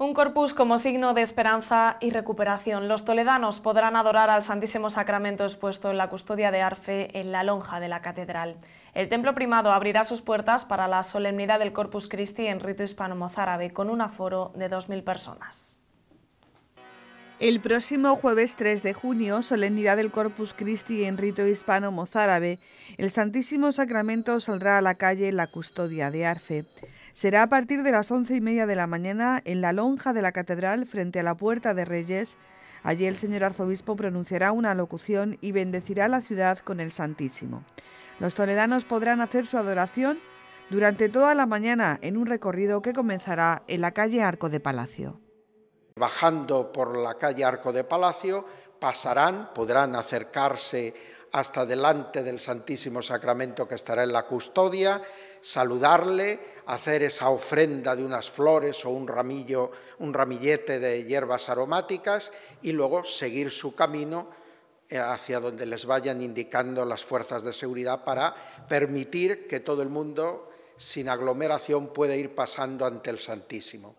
Un corpus como signo de esperanza y recuperación. Los toledanos podrán adorar al Santísimo Sacramento expuesto en la custodia de Arfe en la lonja de la catedral. El templo primado abrirá sus puertas para la solemnidad del Corpus Christi en rito hispano-mozárabe con un aforo de 2.000 personas. El próximo jueves 3 de junio, solemnidad del Corpus Christi en rito hispano-mozárabe, el Santísimo Sacramento saldrá a la calle la custodia de Arfe. Será a partir de las once y media de la mañana en la lonja de la catedral frente a la Puerta de Reyes. Allí el señor arzobispo pronunciará una locución y bendecirá la ciudad con el Santísimo. Los toledanos podrán hacer su adoración durante toda la mañana en un recorrido que comenzará en la calle Arco de Palacio bajando por la calle Arco de Palacio, pasarán, podrán acercarse hasta delante del Santísimo Sacramento que estará en la custodia, saludarle, hacer esa ofrenda de unas flores o un ramillo, un ramillete de hierbas aromáticas y luego seguir su camino eh, hacia donde les vayan indicando las fuerzas de seguridad para permitir que todo el mundo sin aglomeración pueda ir pasando ante el Santísimo.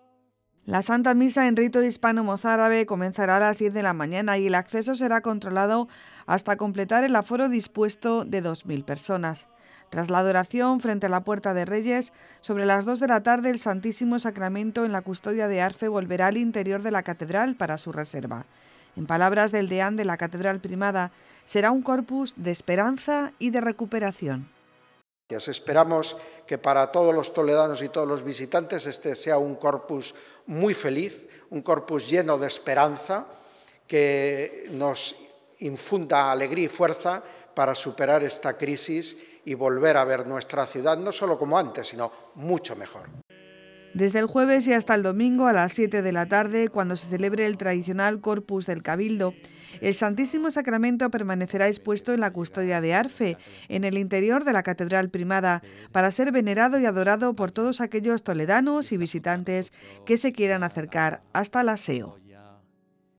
La Santa Misa en rito hispano-mozárabe comenzará a las 10 de la mañana y el acceso será controlado hasta completar el aforo dispuesto de 2.000 personas. Tras la adoración frente a la Puerta de Reyes, sobre las 2 de la tarde el Santísimo Sacramento en la custodia de Arfe volverá al interior de la catedral para su reserva. En palabras del deán de la Catedral Primada, será un corpus de esperanza y de recuperación esperamos que para todos los toledanos y todos los visitantes este sea un corpus muy feliz, un corpus lleno de esperanza, que nos infunda alegría y fuerza para superar esta crisis y volver a ver nuestra ciudad no solo como antes, sino mucho mejor desde el jueves y hasta el domingo a las 7 de la tarde, cuando se celebre el tradicional Corpus del Cabildo. El Santísimo Sacramento permanecerá expuesto en la custodia de Arfe, en el interior de la Catedral Primada, para ser venerado y adorado por todos aquellos toledanos y visitantes que se quieran acercar hasta el aseo.